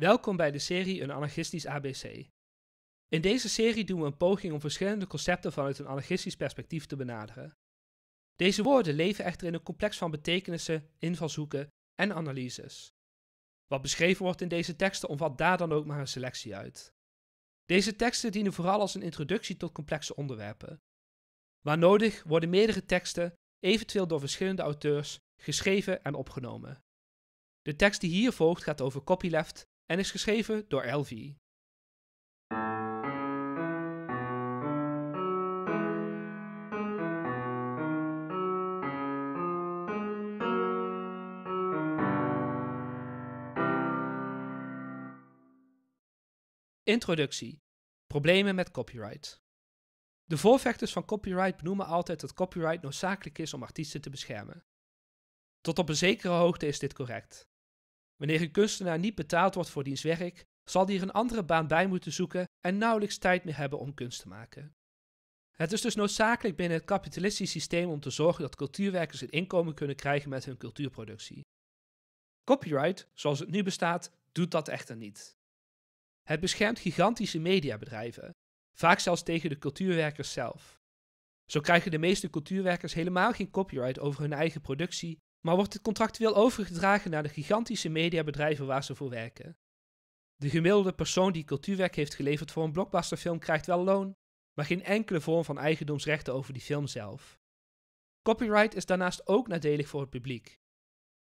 Welkom bij de serie Een anarchistisch ABC. In deze serie doen we een poging om verschillende concepten vanuit een anarchistisch perspectief te benaderen. Deze woorden leven echter in een complex van betekenissen, invalshoeken en analyses. Wat beschreven wordt in deze teksten omvat daar dan ook maar een selectie uit. Deze teksten dienen vooral als een introductie tot complexe onderwerpen. Waar nodig worden meerdere teksten, eventueel door verschillende auteurs, geschreven en opgenomen. De tekst die hier volgt gaat over copyleft, en is geschreven door Elvie. Introductie. Problemen met copyright. De voorvechters van copyright benoemen altijd dat copyright noodzakelijk is om artiesten te beschermen. Tot op een zekere hoogte is dit correct. Wanneer een kunstenaar niet betaald wordt voor diens werk, zal hij er een andere baan bij moeten zoeken en nauwelijks tijd meer hebben om kunst te maken. Het is dus noodzakelijk binnen het kapitalistisch systeem om te zorgen dat cultuurwerkers een inkomen kunnen krijgen met hun cultuurproductie. Copyright, zoals het nu bestaat, doet dat echter niet. Het beschermt gigantische mediabedrijven, vaak zelfs tegen de cultuurwerkers zelf. Zo krijgen de meeste cultuurwerkers helemaal geen copyright over hun eigen productie maar wordt het contractueel overgedragen naar de gigantische mediabedrijven waar ze voor werken. De gemiddelde persoon die cultuurwerk heeft geleverd voor een blockbusterfilm krijgt wel loon, maar geen enkele vorm van eigendomsrechten over die film zelf. Copyright is daarnaast ook nadelig voor het publiek.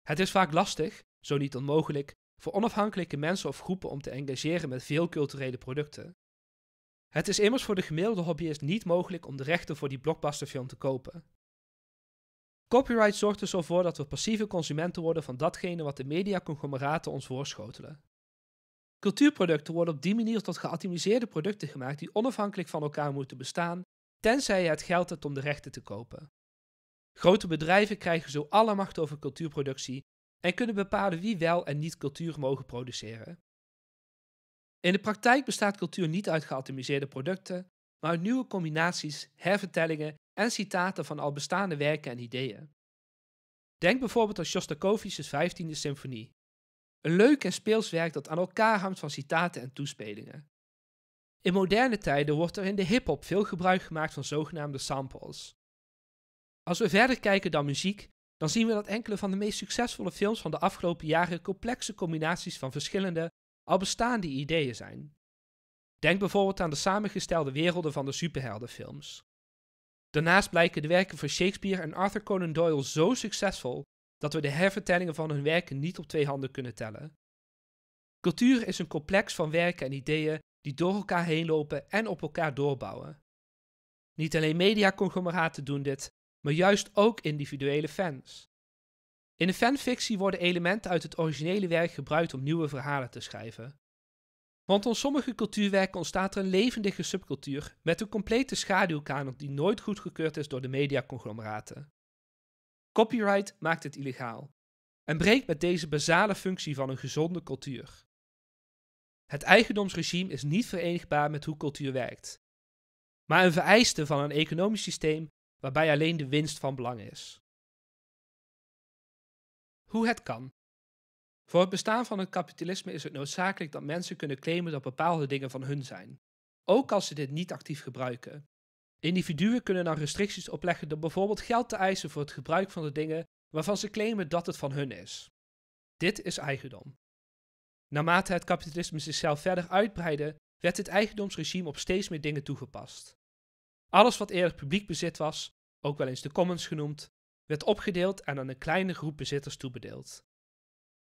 Het is vaak lastig, zo niet onmogelijk, voor onafhankelijke mensen of groepen om te engageren met veel culturele producten. Het is immers voor de gemiddelde hobbyist niet mogelijk om de rechten voor die blockbusterfilm te kopen. Copyright zorgt dus al voor dat we passieve consumenten worden van datgene wat de mediaconglomeraten ons voorschotelen. Cultuurproducten worden op die manier tot geatomiseerde producten gemaakt die onafhankelijk van elkaar moeten bestaan, tenzij je het geld hebt om de rechten te kopen. Grote bedrijven krijgen zo alle macht over cultuurproductie en kunnen bepalen wie wel en niet cultuur mogen produceren. In de praktijk bestaat cultuur niet uit geatomiseerde producten, maar uit nieuwe combinaties, hervertellingen en citaten van al bestaande werken en ideeën. Denk bijvoorbeeld aan Shostakovich's 15e symfonie. Een leuk en speels werk dat aan elkaar hangt van citaten en toespelingen. In moderne tijden wordt er in de hip-hop veel gebruik gemaakt van zogenaamde samples. Als we verder kijken dan muziek, dan zien we dat enkele van de meest succesvolle films van de afgelopen jaren complexe combinaties van verschillende, al bestaande ideeën zijn. Denk bijvoorbeeld aan de samengestelde werelden van de superheldenfilms. Daarnaast blijken de werken van Shakespeare en Arthur Conan Doyle zo succesvol dat we de hervertellingen van hun werken niet op twee handen kunnen tellen. Cultuur is een complex van werken en ideeën die door elkaar heen lopen en op elkaar doorbouwen. Niet alleen mediaconglomeraten doen dit, maar juist ook individuele fans. In de fanfictie worden elementen uit het originele werk gebruikt om nieuwe verhalen te schrijven. Want in sommige cultuurwerken ontstaat er een levendige subcultuur met een complete schaduwkanon die nooit goedgekeurd is door de mediaconglomeraten. Copyright maakt het illegaal en breekt met deze basale functie van een gezonde cultuur. Het eigendomsregime is niet verenigbaar met hoe cultuur werkt, maar een vereiste van een economisch systeem waarbij alleen de winst van belang is. Hoe het kan. Voor het bestaan van het kapitalisme is het noodzakelijk dat mensen kunnen claimen dat bepaalde dingen van hun zijn, ook als ze dit niet actief gebruiken. Individuen kunnen dan restricties opleggen door bijvoorbeeld geld te eisen voor het gebruik van de dingen waarvan ze claimen dat het van hun is. Dit is eigendom. Naarmate het kapitalisme zichzelf verder uitbreidde, werd dit eigendomsregime op steeds meer dingen toegepast. Alles wat eerder publiek bezit was, ook wel eens de commons genoemd, werd opgedeeld en aan een kleine groep bezitters toebedeeld.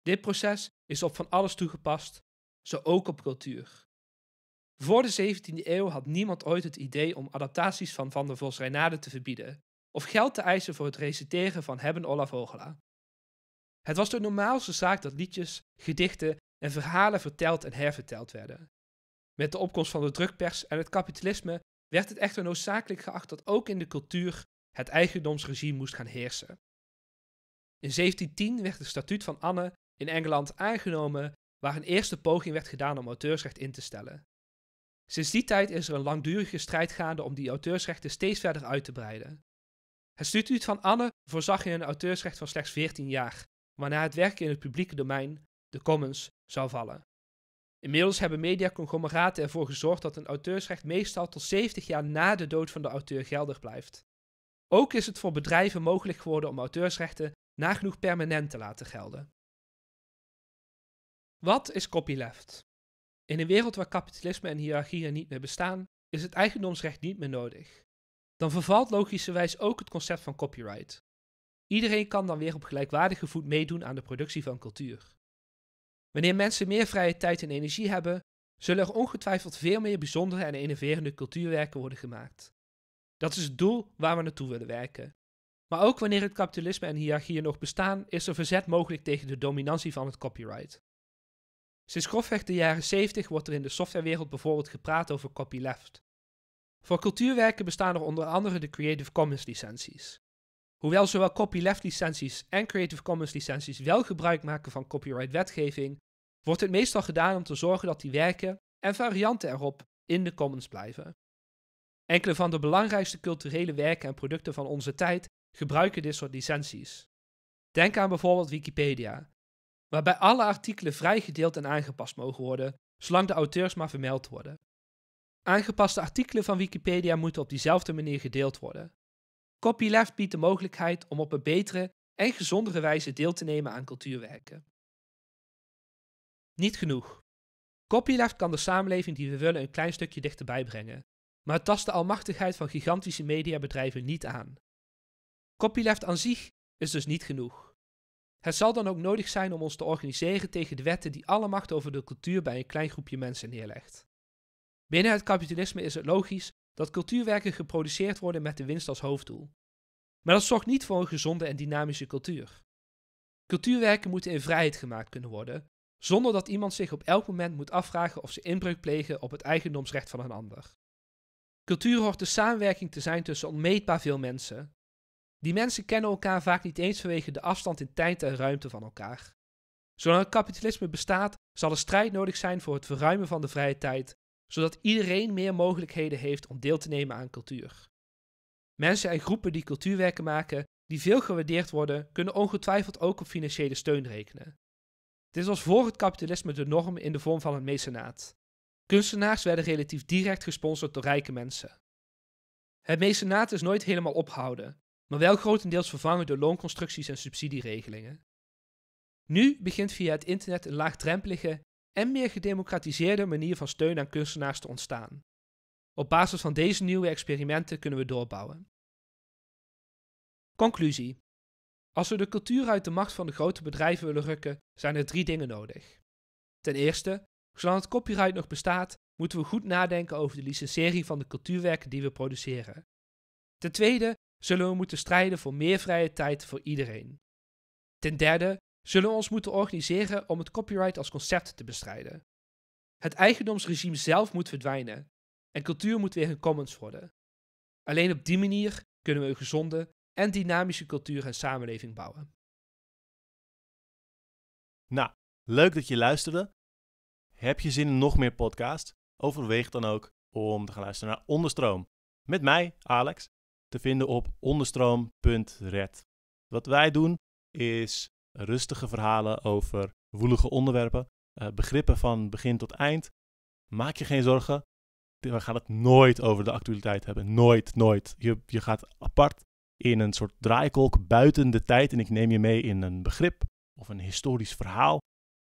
Dit proces is op van alles toegepast, zo ook op cultuur. Voor de 17e eeuw had niemand ooit het idee om adaptaties van Van der Vos Reynade te verbieden of geld te eisen voor het reciteren van Hebben Olaf Hogela. Het was de normaalste zaak dat liedjes, gedichten en verhalen verteld en herverteld werden. Met de opkomst van de drukpers en het kapitalisme werd het echter noodzakelijk geacht dat ook in de cultuur het eigendomsregime moest gaan heersen. In 1710 werd het statuut van Anne in Engeland aangenomen waar een eerste poging werd gedaan om auteursrecht in te stellen. Sinds die tijd is er een langdurige strijd gaande om die auteursrechten steeds verder uit te breiden. Het statuut van Anne voorzag in een auteursrecht van slechts 14 jaar, waarna het werk in het publieke domein, de commons, zou vallen. Inmiddels hebben mediaconglomeraten ervoor gezorgd dat een auteursrecht meestal tot 70 jaar na de dood van de auteur geldig blijft. Ook is het voor bedrijven mogelijk geworden om auteursrechten nagenoeg permanent te laten gelden. Wat is copyleft? In een wereld waar kapitalisme en hiërarchieën niet meer bestaan, is het eigendomsrecht niet meer nodig. Dan vervalt logischerwijs ook het concept van copyright. Iedereen kan dan weer op gelijkwaardige voet meedoen aan de productie van cultuur. Wanneer mensen meer vrije tijd en energie hebben, zullen er ongetwijfeld veel meer bijzondere en innoverende cultuurwerken worden gemaakt. Dat is het doel waar we naartoe willen werken. Maar ook wanneer het kapitalisme en hiërarchieën nog bestaan, is er verzet mogelijk tegen de dominantie van het copyright. Sinds grofweg de jaren 70 wordt er in de softwarewereld bijvoorbeeld gepraat over copyleft. Voor cultuurwerken bestaan er onder andere de Creative Commons licenties. Hoewel zowel copyleft licenties en Creative Commons licenties wel gebruik maken van copyright wetgeving, wordt het meestal gedaan om te zorgen dat die werken en varianten erop in de commons blijven. Enkele van de belangrijkste culturele werken en producten van onze tijd gebruiken dit soort licenties. Denk aan bijvoorbeeld Wikipedia, waarbij alle artikelen vrij gedeeld en aangepast mogen worden, zolang de auteurs maar vermeld worden. Aangepaste artikelen van Wikipedia moeten op diezelfde manier gedeeld worden. Copyleft biedt de mogelijkheid om op een betere en gezondere wijze deel te nemen aan cultuurwerken. Niet genoeg. Copyleft kan de samenleving die we willen een klein stukje dichterbij brengen, maar het tast de almachtigheid van gigantische mediabedrijven niet aan. Copyleft aan zich is dus niet genoeg. Het zal dan ook nodig zijn om ons te organiseren tegen de wetten die alle macht over de cultuur bij een klein groepje mensen neerlegt. Binnen het kapitalisme is het logisch dat cultuurwerken geproduceerd worden met de winst als hoofddoel. Maar dat zorgt niet voor een gezonde en dynamische cultuur. Cultuurwerken moeten in vrijheid gemaakt kunnen worden, zonder dat iemand zich op elk moment moet afvragen of ze inbreuk plegen op het eigendomsrecht van een ander. Cultuur hoort de samenwerking te zijn tussen onmeetbaar veel mensen, die mensen kennen elkaar vaak niet eens vanwege de afstand in tijd en ruimte van elkaar. Zolang het kapitalisme bestaat, zal er strijd nodig zijn voor het verruimen van de vrije tijd, zodat iedereen meer mogelijkheden heeft om deel te nemen aan cultuur. Mensen en groepen die cultuurwerken maken, die veel gewaardeerd worden, kunnen ongetwijfeld ook op financiële steun rekenen. Dit was voor het kapitalisme de norm in de vorm van een mecenaat. Kunstenaars werden relatief direct gesponsord door rijke mensen. Het mecenaat is nooit helemaal opgehouden wel grotendeels vervangen door loonconstructies en subsidieregelingen. Nu begint via het internet een laagdrempelige en meer gedemocratiseerde manier van steun aan kunstenaars te ontstaan. Op basis van deze nieuwe experimenten kunnen we doorbouwen. Conclusie. Als we de cultuur uit de macht van de grote bedrijven willen rukken, zijn er drie dingen nodig. Ten eerste, zolang het copyright nog bestaat, moeten we goed nadenken over de licensering van de cultuurwerken die we produceren. Ten tweede zullen we moeten strijden voor meer vrije tijd voor iedereen. Ten derde zullen we ons moeten organiseren om het copyright als concept te bestrijden. Het eigendomsregime zelf moet verdwijnen en cultuur moet weer een commons worden. Alleen op die manier kunnen we een gezonde en dynamische cultuur en samenleving bouwen. Nou, leuk dat je luisterde. Heb je zin in nog meer podcast? Overweeg dan ook om te gaan luisteren naar Onderstroom. Met mij, Alex te vinden op onderstroom.red. Wat wij doen is rustige verhalen over woelige onderwerpen, eh, begrippen van begin tot eind. Maak je geen zorgen, we gaan het nooit over de actualiteit hebben. Nooit, nooit. Je, je gaat apart in een soort draaikolk buiten de tijd en ik neem je mee in een begrip of een historisch verhaal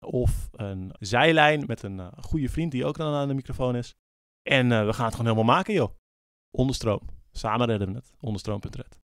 of een zijlijn met een eh, goede vriend die ook dan aan de microfoon is. En eh, we gaan het gewoon helemaal maken, joh. Onderstroom. Samen redden we het. Onderstroom.red.